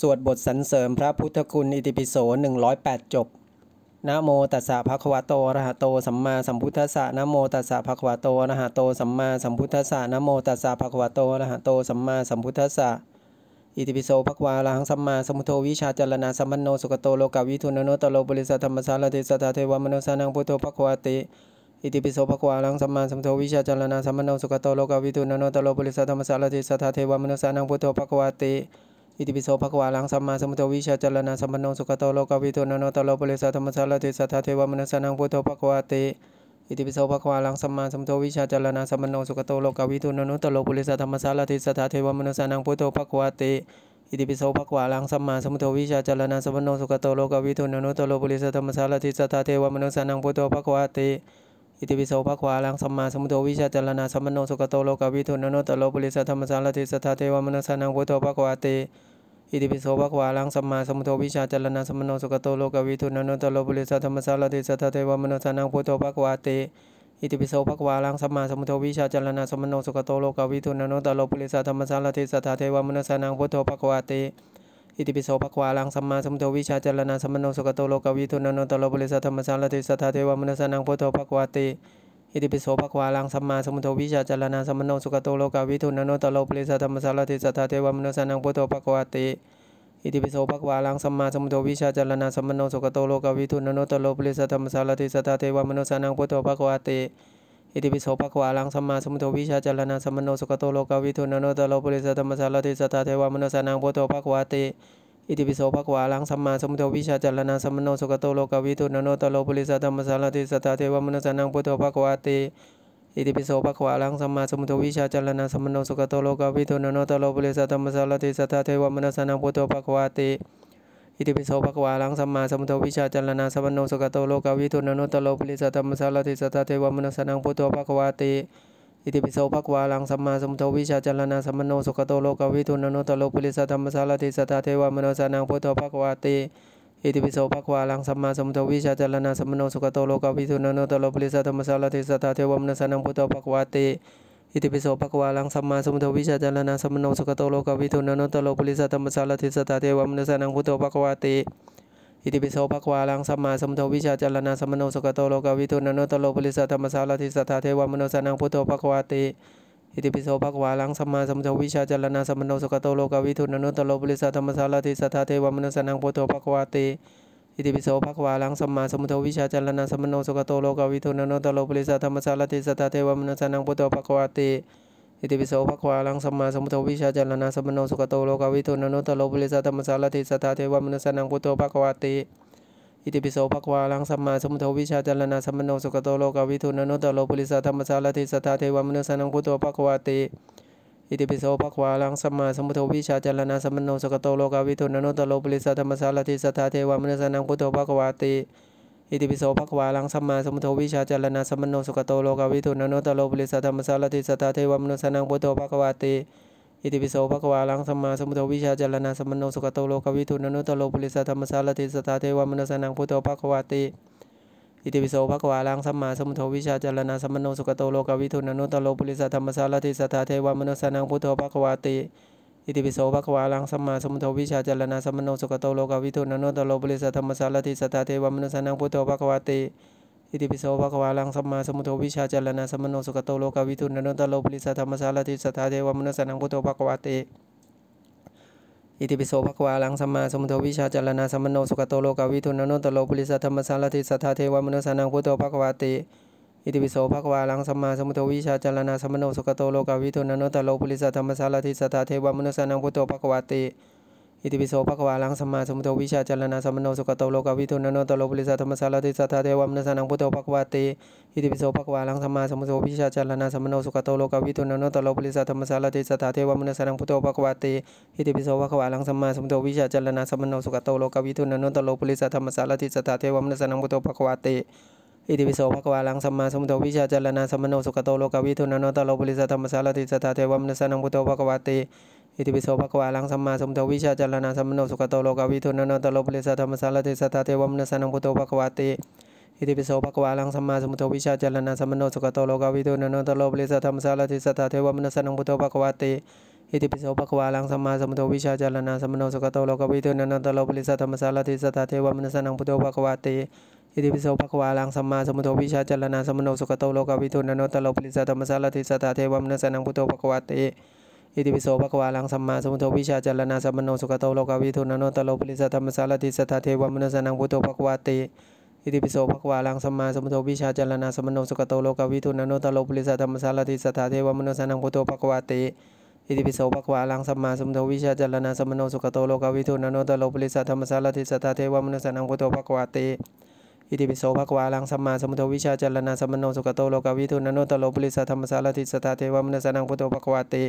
สวดบทสรรเสริมพระพุทธคุณอิติปิโส108จบ นะโมตัสสะภะคะวะโตอะระหะโตสัมมาสัมพุทธัสสะนะโมตัสสะภะคะวะโตอะระหะโตสัมมาสัมพุทธัสสะนะโมตัสสะภะคะวะโตอะระหะโตสัมมาสัมพุทธัสสะอิติปิโสภควาลังสัมมาสัมพุทโธวิชาจารณาสัมปันโนสุกโตโลกาวิทุนโนตโลบริสัทธรรมสารติสัทเทวมโนสานังพุทโธภควะติ อิติปิโสภควาลังสัมมาสัมพุทโธวิชาจารณาสัมปันโนสุกโตโลกาวิทุนโนตโลบริสัทธรรมสารติสัทเทวมโนสานังพุทโธภควติอิติปิโสภควาลังสัมมาสัมพุทโธวิชาจารณะสัมปันโนสุขโตโลกวิทุนโนตโลปุริสัตมัสสารติสัทธาเทวมนัสนังพุทโธภควาติอิติปิโสภควาลังสัมมาสัมพุทโธวิชาจารณะสัมปันโนสุขโตโลกวิทุนโนตโลปุริสัตมัสสารติสัทธาเทวมนัสนังพุทโธภควาติอิติปิโสภควาลังสัมมาสัมพุทโธวิชาจารณะสัมปันโนสุขโตโลกวิทุนโนตโลปุริสัตมัสสารติสัทธาเทวมนสสนังพุทโธภควาติอิติปิโสภควาลังสัมมาสัมุทโธวิชาจารณาสัมมโนสุกโตโลกาวิทุนโนตโลปุริสธรรมสารติสัทธเทวมนัสนังพุทโธภควาติ อิติปิโสภควาลังสัมมาสัมุทโธวิชาจารณาสัมมโนสุกโตโลกาวิทุนโนตโลปุริสธรรมสารติสัทธเทวมนัสนังพุทโธภควาติ อิติปิโสภควาลังสัมมาสัมุทโธวิชาจารณาสัมมโนสุกโตโลกาวิทุนโนตโลปุริสธรรมสารติสัทธเทวมนัสนังพุทโธภควาติอิติปิโสภควาลังสัมมาสัมุทวิชาจารณาสัมมโนสุกโตโลกวิทุนันตโลบริสัทธรรมสารติสัทธาเทวมนุสานังพุทธภควาติอิติปิโสภควาลังสัมมาสัมุทวิชาจารณาสัมมโนสุกโตโลกวิทุนันตโลบริสัทธรรมสารติสัทธาเทวมนุสานังพุทธภควาติอิติปิโสภควาลังสัมมาสัมุทวิชาจารณาสัมมโนสุกโตโลกวิทุนันตโลบริสัทธรรมสารติสัทธาเทวมนุสานังพุทธภควาติอิติปิโสภควาลังสัมมาสมุทโธวิชาจารณะสัมมโนสุขโตโลกาวิทุนนโนตโลปุริสัตมมสารติสัตาเทวามนุสานังโพโตภควาติอิติปิโสภควาลังสัมมาสมุทโธวิชาจารณะสัมมโนสุขโตโลกาวิทุนนโนตโลปุริสัตมมสารติสัตาเทวามนุสานังโพโตภควาติอิติปิโสภควาลังสัมมาสมุทโธวิชาจารณะสัมมโนสุขโตโลกาวิทุนนโนตโลปุริสัตมมสารติสัตาเทวามนุสานังโพโตภควาติอิติปิโสภควาลังสัมมาสัมพุทธวิชาจารณาสัมโนสกตโลกาวิทุนนุตโลปิสัตมสาลติสัตเทวมนุสนังพุทโธภควาติ อิติปิโสภควาลังสัมมาสัมพุทธวิชาจารณาสัมโนสกตโลกาวิทุนนุตโลปิสัตมสาลติสัตเทวมนุสนังพุทโธภควาติ อิติปิโสภควาลังสัมมาสัมพุทธวิชาจารณาสัมโนสกตโลกาวิทุนนุตโลปิสัตมสาลติสัตเทวมนุสนังพุทโธภควาติอิติปิโสภะควาลังสัมมาสัมพุทธวิชาจารณะสัมมโนสุขตโลกวิทุนนโนตโลปุริสัตมัสสารทิสตาเทวมนุสสังพุทโตภะควาติอิติปิโสภะควาลังสัมมาสัมพุทธวิชาจารณะสัมมโนสุขตโลกวิทุนนโนตโลปุริสัตมัสสารทิสตาเทวมนุสสังพุทโตภะควาติอิติปิโสภะควาลังสัมมาสัมพุทธวิชาจารณะสัมมโนสุขตโลกวิทุนนโนตโลปุริสัตมัสสารทิสตาเทวมนุสสังพุทโตภะควาติอิติปิโสภควาลังสัมมาสมุทธวิชาจารณะสัมมโนสุกโตโลกวิทุนนโนตโลปริสัตธรรมสารติสัตเทวมนัสนังพุทโธภควาติอิติปิโสภควาลังสัมมาสมุทธวิชาจารณะสัมมโนสุกโตโลกวิทุนนโนตโลปริสัตธรรมสารติสัตเทวมนัสนังพุทโธภควาติอิติปิโสภควาลังสัมมาสมุทธวิชาจารณะสัมมโนสุกโตโลกวิทุนนโนตโลปริสัตธรรมสารติสัตเทวมนัสนังพุทโธภควาติอิติปิโสภควาลังสัมมาสัมพุทโธวิชาจารณาสัมมโนสกโตโลกาวิทุนโนตโลปริสัทธรรมสารติสัทธาเทวามนุสนังพุทโธภควาติ อิติปิโสภควาลังสัมมาสัมพุทโธวิชาจารณาสัมมโนสกโตโลกาวิทุนโนตโลปริสัทธรรมสารติสัทธาเทวามนุสนังพุทโธภควาติอิติปิโสภควาลังสัมมาสัมพุทโธวิชาจารณาสัมมโนสกโตโลกาวิทุนโนตโลปริสัทธรรมสารติสัทธาเทวามนุสนังพุทโธภควาติอิติปิโสภควาลังสัมมาสมุทโธวิชาจารณะสัมมโนสุกโตโลกวิทุนนุตโลปุริสธรรมสารติสัทธาเทวมนุสนังพุทโธภควาติอิติปิโสภควาลังสัมมาสมุทโธวิชาจารณะสัมมโนสุกโตโลกวิทุนนุตโลปุริสธรรมสารติสัทธาเทวมนุสนังพุทโธภควาติอิติปิโสภควาลังสัมมาสมุทโธวิชาจารณะสัมมโนสุกโตโลกวิทุนนุตโลปุริสธรรมสารติสัทธาเทวมนุสนังพุทโธภควาติอิติปิโสภควาลังสัมมาสมุทโธวิชาจารณาสัมมโนสุขโตโลกาวิทุนนโนตโลปุริสธรรมสารติสัทธาเทวมนุสานังพุทโธภควาติอิติปิโสภควาลังสัมมาสมุทโธวิชาจารณาสัมมโนสุขโตโลกาวิทุนโนตโลปุริสธรรมสารติสัทธาเทวมนุสานังพุทโธภควาติอิติปิโสภควาลังสัมมาสมุทโววิชาจารณาสัมมโนสุขโตโลกวิทุนันโนตโลปุริสัทธรรมสารติสัทธาเทวมนัสานังพุทโธภควาติอิติปิโสภควาลังสัมมาสมุทโววิชาจารณาสัมมโนสุขโตโลกวิทุนันโนตโลปุริสัทธรรมสารติสัทธาเทวมนัสานังพุทโธภควาติอิติปิโสภควาลังสัมมาสมุทโววิชาจารณาสัมมโนสุขโตโลกวิทุนันโนตโลปุริสัทธรรมสารติสัทธาเทวมนัสานังพุทโธภควาติอิติปิโสภควาลังสัมมาสมุทโววิชาจารณะสัมโนสุขตโลกวิทุนโนตโลปุริสธรรมสารติสัทธเทวมนสนังพุทโภควาติอิติปิโสภะควาลังสัมมาสัมพุทธวิชาจารณะสัมโนสุขโตโลกวิทุนันตโลภเลสะธรรมสารเทสัตาเทวมนสานังพุทโธภะควาติอิติปิโสภะควาลังสัมมาสัมพุทธวิชาจารณะสัมโนสุขโตโลกวิทุนันตโลภเลสะธรรมสารเทสัตาเทวมนสานังพุทโธภะควาติอิติปิโสภะควาลังสัมมาสัมพุทธวิชาจารณะสัมโนสุขโตโลกวิทุนันตโลภเลสะธรรมสารเทสัตาเทวมนสานังพุทโธภะควาติอิติปิโสภะควาลังสัมมาสัมพุทธวิชาจารณะสัมโนสุขโตโลกวิทุนันตโลภเลสะธรรมสารเทสัตาเทวมนสานังพุทโธภะควาติอิติปิโสภควาลังสัมมาสัมพุทโธวิชาจารณาสัมมโนสุขโตโลกาวิทุนนโนตโลปิสัตธรรมสารติสัทธเทวมนุสนังพุทโธภควาติอิติปิโสภควาลังสัมมาสัมพุทโธวิชาจารณาสัมมโนสุขโตโลกาวิทุนนโนตโลปิสัตธรรมสารติสัทธเทวมนุสนังพุทโธภควาติอิติปิโสภควาลังสัมมาสัมพุทโธวิชาจารณาสัมมโนสุขโตโลกาวิทุนนโนตโลปิสัตธรรมสารติสัทธเทวมนุสนังพุทโธภควาติอิติปิโสภควาลังสัมมาสัมพุทโธวิชาจารณาสัมมโนสุขโตโลกาวิทุนนโนตโลปิสัตธรรมสารติสัทธเทวมนุสนังพุทโธภควาติ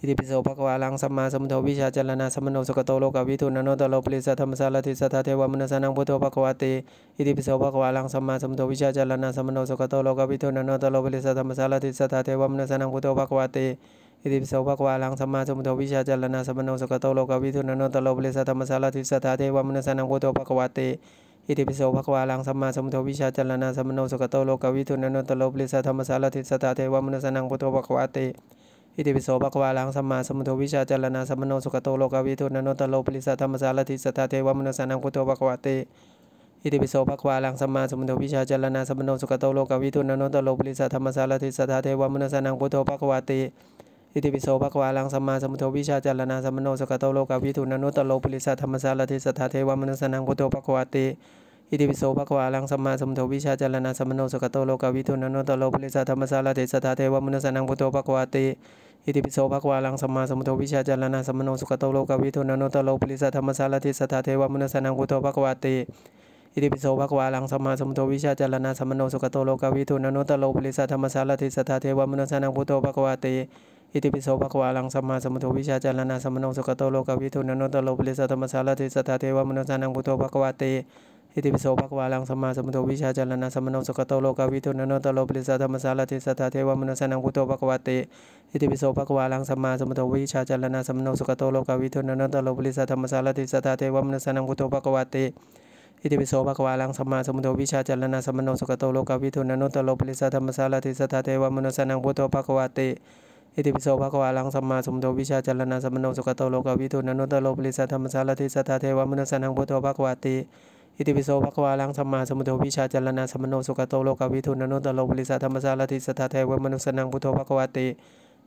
อิติปิโสภควาลังสัมมาสัมพุทธวิชาจารณาสมโนสกโตโลกวิทุนนัโนตโลปริสัทธรรมสารติสัทธเทวมนสานังพุทโธภกวาติอิติปิโสภควาลังสัมมาสัมพุทธวิชาจารณาสมโนสกโตโลกวิทุนนัโนตโลปริสัทธรรมสารติสัทธเทวมนสานังพุทโธภกวาติอิติปิโสภควาลังสัมมาสัมพุทธวิชาจารณาสมโนสกโตโลกวิทุนนัโนตโลปริสัทธรรมสารติสัทธเทวมนสานังพุทโธภกวาติอิติปิโสภควาลังสัมมาสัมพุทธวิชาจารณาสมโนสกโตโลกวิทุนโนตโลปริสัทธรรมสารติสัทธเทวมนสานังพุทโธภควาติอิติปิโสภะควาลังสัมมาสัมพุทโธวิชาจารณาสัมมโนสุขโตโลกวิทุนันโนตโลปริสัทธรรมสารติสัทธาเทวมนุสานังคุโตภะควาติอิติปิโสภะควาลังสัมมาสัมพุทโธวิชาจารณาสัมมโนสุขโตโลกวิทุนันโนตโลปริสัทธรรมสารติสัทธาเทวมนุสานังคุโตภะควาติอิติปิโสภะควาลังสัมมาสัมพุทโธวิชาจารณาสัมมโนสุกโตโลกวิทุนันโนตโลปริสัทธรรมสารติสัทธาเทวมนุสนังพุทโตภควาติ อิติปิโสภะควาลังสัมมาสัมพุทโธวิชาจารณาสัมมโนสุกโตโลกวิทุนันโนตโลปริสัทธรรมสารติสัทธาเทวมนุสนังพุโธภควาติอิติปิโสภควาลังสัมมาสัมพุทโธวิชาจารณะสัมมโนสุขโตโลกวิทุนนโนตโลปิสัทธรรมสารติสัทธาเทวมนุสนังกุโตภควาติอิติปิโสภควาลังสัมมาสัมพุทโธวิชาจารณะสัมมโนสุขโตโลกวิทุนนโนตโลปิสัทธรรมสารติสัทธาเทวมนุสนังกุโตภควาติอิติปิโสภควาลังสัมมาสัมพุทโธวิชาจารณะสัมมโนสุขโตโลกวิทุนนโนตโลปิสัทธรรมสารติสัทธาเทวมนุสนังกุโตภควาติอิติปิโสภควาลังสมาสัมุทโธวิชาจารณะสัมโนสุขโตโลกาวิทุนนโนตโลปริสัทธมสาาติสัทธาเทวมนุสนังกุโตภควาติอิติปิโสภควาลังสมาสัมุทโธวิชาจารณะสัมโนสุขโตโลกาวิทุนนโนตโลปริสัทธมสาาติสัทธาเทวมนุสนังกุโตภควาติอิติปิโสภควาลังสมาสัมุทโธวิชาจารณะสัมโนสุขโตโลกาวิทุนนโนตโลปริสัทธมสาาติสัทธาเทวมนุสนังกุโตภควาติอิติปิโสภควาลังสัมมาสัมพุทโธวิชาจารณะสัมโนสุขโตโลกวิทุนนนตโลปริสัทธมสารติสัทธาเทวมนุสนังพุทโธภควติอิติปิโสภควาลังสัมมา สมุทโธวิชาจารณาสัมโนสุขโตโลกวิทุนนุตโลบริสัทธรรมสารติสัตาเทวมนุสนังพุทโธภควาติ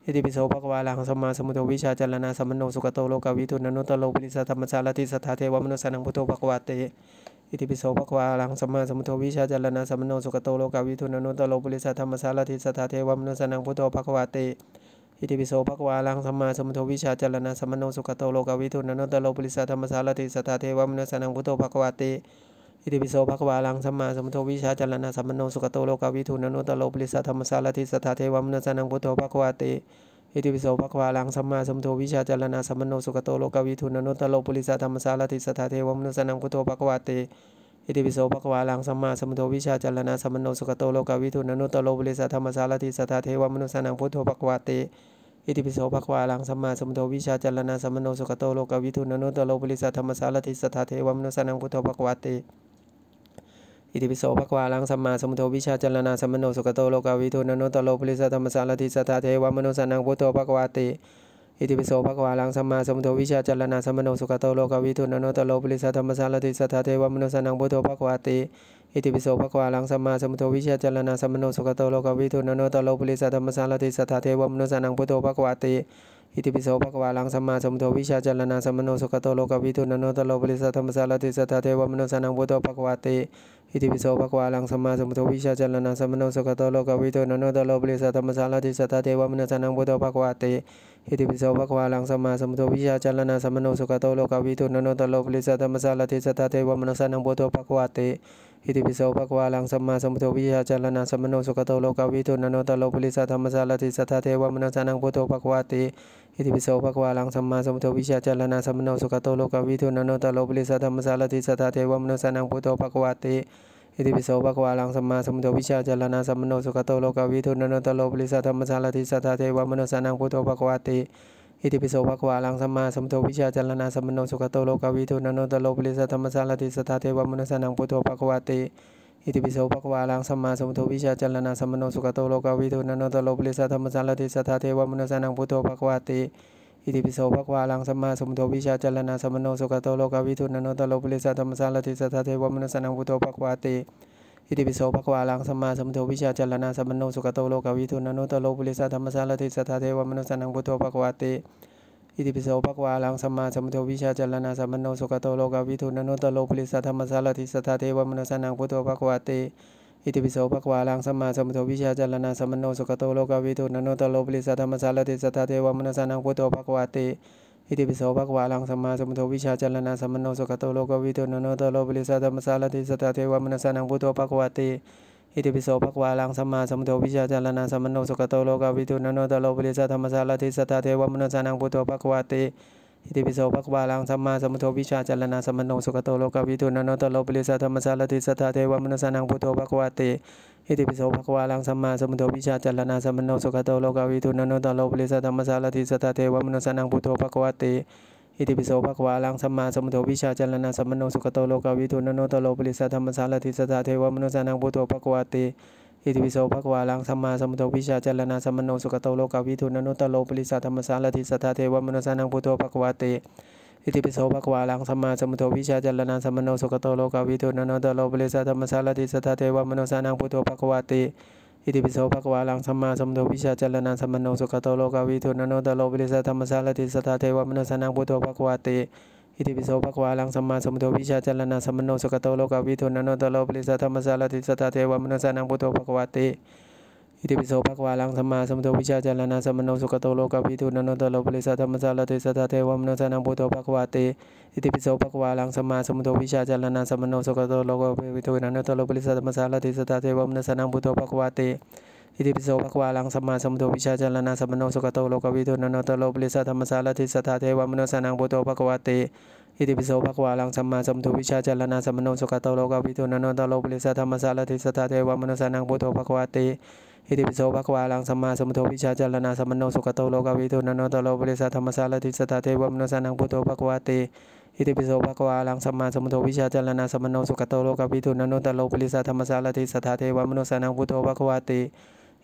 อิติปิโสภควาลังสัมมาสมุทโธวิชาจารณาสัมโนสุขโตโลกวิทุนนุตโลบริสัทธรรมสารติสัตาเทวมนุสนังพุทโธภควาติอิติปิโสภควาลังสัมมาสมุทโธวิชาจารณาสัมโนสุขโตโลกวิทุนนุตโลบริสัทธรรมสารติสัตาเทวมนุสนังพุทโธภควาติอิติปิโสภควาลังสัมมาสัมพุทวิชาจารณะสัมมโนสุขโตโลกวิทุนันตโลปุริสธรรมสารติสัทธาเทวมนุสนังพุทโธภควาติอิติปิโสภควาลังสัมมาสัมพุทวิชาจารณะสัมมโนสุขโตโลกวิทุนันตโลปุริสธรรมสารติสัทธาเทวมนุสนังพุทโธภควาติอิติปิโสภควาลังสัมมาสัมพุทวิชาจารณะสัมมโนสุขโตโลกวิทุนนนตโลปุริสธรรมสารติสัถาเทวมนุสนังพุทโธภควาติอิติปิโสภควาลังสัมมาสัมพุทวิชาจารณะสัมมโนสุขโตโลกวิทุนนนตโลปุริสธรรมสารติสัถาเทวมนุสนังพุทโธภควาติอิติปิโสภควาลังสัมมาสัมพุทโธวิชาจารณาสัมมโนสุขโตโลกวิทุนนุตโลปุริสธรรมสารติสถาเทวมนุสนังพุทโธภควาติ อิติปิโสภควาลังสัมมาสัมพุทโธวิชาจารณาสัมมโนสุขโตโลกวิทุนนุตโลปุริสธรรมสารติสถาเทวมนุสนังพุทโธภควาติ อิติปิโสภควาลังสัมมาสัมพุทโธวิชาจารณาสัมมโนสุขโตโลกวิทุนนุตโลปุริสธรรมสารติสถาเทวมนุสนังพุทโธภควาติอิติปิโสภะควาลังสัมมาสัมพุทโธวิชาจารณาสัมมโนสุขโตโลกวิทูนโนตโลปุริสัตมสารติสัทธาเทวมนุสานังพุทโธภะควาติอิติปิโสภะควาลังสัมมาสัมพุทโธวิชาจารณาสัมมโนสุขโตโลกวิทูนโนตโลปุริสัตมสารติสัทธาเทวมนุสานังพุทโธภะควาติอิติปิโสภะควาลังสัมมาสัมพุทโธวิชาจารณาสัมมโนสุขโตโลกวิทูนโนตโลปุริสัตมสารติสัทธาเทวมนุสานังพุทโธภะควาติอิติปิโสภะควาลังสัมมาสัมพุทโธวิชาจารณาสัมมโนสุขโตโลกวิทูนโนตโลปุริสัตมสารติสัทธาเทวมนุสานังพุทโธภะควาติอิติปิโสภะคะวะลังสัมมาสัมพุทโธวิชาจารณะสัมมโนสุขโตโลกาวิทุนันโนตโลปุริสัทธรรมสารติสัทธาเทวมนัสสานังพุทโธภะคะวะติอิติปิโสภะคะวะลังสัมมาสัมพุทโธวิชาจารณะสัมมโนสุขโตโลกาวิทุนันโนตโลปุริสัทธรรมสารติสัทธาเทวมนัสสานังพุทโธภะคะวะติอิติปิโสภะคะวะลังสัมมาสัมพุทโธวิชาจารณะสัมมโนสุขโตโลกาวิทุนันโนตโลปุริสัทธรรมสารติสัทธาเทวมนัสสานังพุทโธภะคะวะติอิติปิโสภะควาลังสัมมาสัมุทวิชาจารณาสัมมโนสุขโตโลกาวิทุนนโนตโลปิริสธรรมสารติสัทาเทวมนุสนังพุโธภะควาติอิติปิโสภะควาลังสัมมาสัมุทวิชาจารณาสัมมโนสุขโตโลกาวิทุนนโนตโลปิริสธรรมสารติสัทาเทวมนุสนังพุโธภะควาติอิติปิโสภะควาลังสัมมาสัมุทวิชาจารณาสัมมโนสุขโตโลกาวิทุนนโนตโลปิริสธรรมสารติสัทาเทวมนุสนังพุโธภะควาติอิติปิโสภควาลังสัมมาสัมพุทโธวิชาจารณาสัมปันโนสุขโตโลกวิทุนนุตโลปุริสาธรรมสารติสัทธาเทวมนุสนังพุทโธภควาติอิติปิโสภควาลังสัมมาสัมพุทโธวิชาจารณาสัมปันโนสุขโตโลกวิทุนนุตโลปุริสาธรรมสารติสัทธาเทวมนุสนังพุทโธภควาติอิติปิโสภควาลังสัมมาสัมพุทโธวิชาจารณาสัมปันโนสุขโตโลกวิทุนนุตโลปุริสาธรรมสารติสัทธาเทวมนุสนังพุทโธภควาติ इति विशोभगवालां सम्मा समुतो विशाचलना समन्नो सुखतो लोको वितु ननो तो लो बलिसा तमसालति सतते व मनसा नंग भूतो पक्वते इति विशोभगवालां सम्मा समुतो विशाचलना समन्नो सुखतो लोको वितु ननो तो लो बलिसा तमसालति सतते व मनसा नंग भूतो पक्वते อิติปิโสภควาลังสัมมาสัมพุทโธวิชาจารณาสัมโนสุขโตโลกวิทูนโนตโลปริสัธรรมสารติสัทธาเทวมนุสานังพุทโธภควาติอิติปิโสภควาลังสัมมาสัมพุทโธวิชาจารณาสัมโนสุขโตโลกวิทูนโนตโลปริสัธรรมสารติสัทธาเทวมนุสานังพุทโธภควาติอิติปิโสภควาลังสัมมาสัมพุทโธวิชาจารณาสัมโนสุขโตโลกวิทูนโนตโลปริสัธรรมสารติสัทธาเทวมนุสานังพุทโธภควาติอิติวิโสภควาลังสัมมาสัมพุทโธวิชาเจรณาสัมมโนสุขโตโลกาวิทุนนุตโลปริสัทธรรมสารติสัทธาเทวมนุสานังพุทโธภควาติอิติปิโสภควาลังสัมมาสัมพุทโธวิชาเจรณาสัมมโนสุขโตโลกาวิทุนนุตโลปริสัทธรรมสารติสัทธาเทวมนุสานังพุทโธภควาติอิติปิโสภควาลังสัมมาสัมพุทโธวิชาเจรณาสัมมโนสุขโตโลกาวิทุนนุตโลปริสัทธรรมสารติสัทธาเทวมนุสานังพุทโธภควาติ iti bisa upak sama sama tu jalan na sama no suka tolo kawi masalah ti sata tewa menasa nang butuh upak wati iti sama sama tu jalan na sama no suka tolo kawi masalah ti sata tewa menasa nang butuh upak wati iti sama sama tu jalan na sama no suka tolo kawi masalah ti sata tewa menasa nang butuh อิติปิโสภควาลังสัมมาสัมพุทโธวิชาจารณาสัมมโนสุขตโลกวิทูนโนตโลปริสัทธรรมสารทิสัทธาเทวมโนสนังพุทโธภควาติ อิติปิโสภควาลังสัมมาสัมพุทโธวิชาจารณาสัมมโนสุขตโลกวิทูนโนตโลปริสัทธรรมสารทิสัทธาเทวมโนสนังพุทโธภควาติ อิติปิโสภควาลังสัมมาสัมพุทโธวิชาจารณาสัมมโนสุขตโลกวิทูนโนตโลปริสัทธรรมสารทิสัทธาเทวมโนสนังพุทโธภควาติ อิติปิโสภควาลังสัมมาสัมพุทโธวิชาจารณาสัมมโนสุขตโลกวิทูนโนตโลปริสัทธรรมสารทิสัทธาเทวมโนสนังพุทโธภควาติ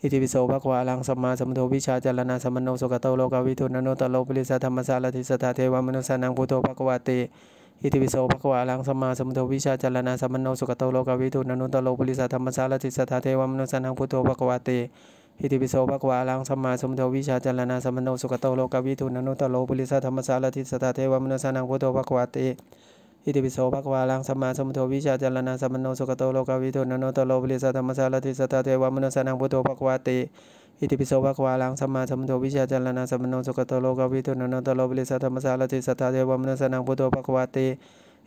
อิติปิโสภควาลังสัมมาสัมพุทโธวิชาจารณาสัมมโนสุกตโลกาวิทุนนโนตโลปริสธรรมสารติสัทาเทวมนุสานังพุทโธภควาติอิติปิโสภควาลังสัมมาสัมพุทโธวิชาจารณาสัมมโนสุกตโลกาวิทุนนโนตโลปริสธรรมสารติสัทาเทวมนุสานังพุทโธภควาติอิติปิโสภควาลังสัมมาสัมพุทโธวิชาจารณาสัมมโนสุกตโลกาวิทุนนโนตโลปริสธรรมสารติสัทาเทวมนุสานังพุทโธภควาติอิติปิโสภะควาลังสัมมาสัมพุทโธวิชาจารณาสัมมโนสุขโตโลกวิทุนโนตโลบริสัทธรรมสารติสัตเทวมนุสนังพุทโธภะควาติอิติปิโสภะควาลังสัมมาสัมพุทโธวิชาจารณาสัมมโนสุขโตโลกวิทุนโนตโลบริสัทธรรมสารติสัตเทวมนุสนังพุทโธภะควาติ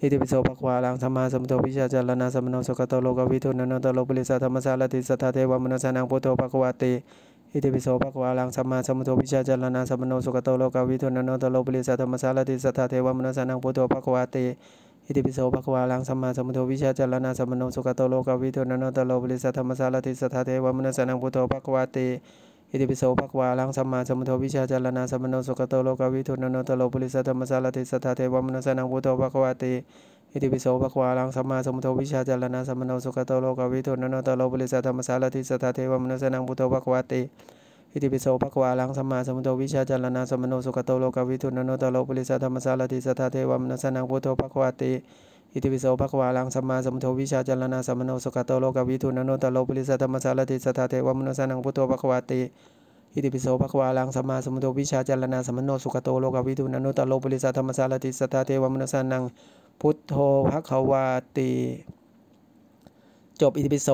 อิติปิโสภะควาลังสัมมาสัมพุทโธวิชาจารณาสัมมโนสุขโตโลกวิทุนโนตโลบริสัทธรรมสารติสัตเทวมนุสนังพุทโธภะควาติอิติปิโสภะควาลังสัมมาสัมพุทโธวิชาจารณาสัมมโนสุขโตโลกวิทุนโนตโลบริสัทธรรมสารติสัตเทวมนุสนังพุทโธภะควาติอิติปิโสภควาลังสัมมาสัมพุทโธวิชาจารณาสัมมโนสุขตโลกวิทุนนตโลบริสัทธรรมสารติสัทธเทวมนุสนังพุทโธภควาติอิติปิโสภควาลังสัมมาสัมพุทโธวิชาจารณาสัมมโนสุขตโลกวิทุนนตโลบริสัทธรรมสารติสัทธเทวมนุสนังพุทโธภควาติอิติปิโสภควาลังสัมมาสัมพุทโธวิชาจารณาสัมมโนสุขตโลกวิทุนนตโลบริสัทธรรมสารติสัทธเทวมนุสนังพุทโธภควาติอิติปิโสภควาลังสัมมาสัมพุทโธวิชาจารณาสมโนสุขโตโลกวิทุนโนตโลปุริสธรรมสารติสัทธเทวมนัสนังพุทโธภควาติ อิติปิโสภควาลังสัมมาสัมพุทโธวิชาจารณาสมโนสุขโตโลกวิทุนโนตโลปุริสธรรมสารติสัทธเทวมนัสนังพุทโธภควาติอิติปิโสภควาลังสัมมาสัมพุทโธวิชาจารณาสมโนสุขโตโลกวิทุนโนตโลปุริสธรรมสารติสัทธเทวมนัสนังพุทโธภควาติจบอิติปิโส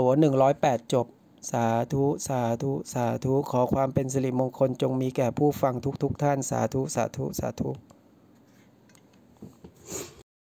108 จบสาธุ สาธุ สาธุ ขอความเป็นสิริมงคล จงมีแก่ผู้ฟังทุก ๆทท่านสาธุ สาธุ สาธุ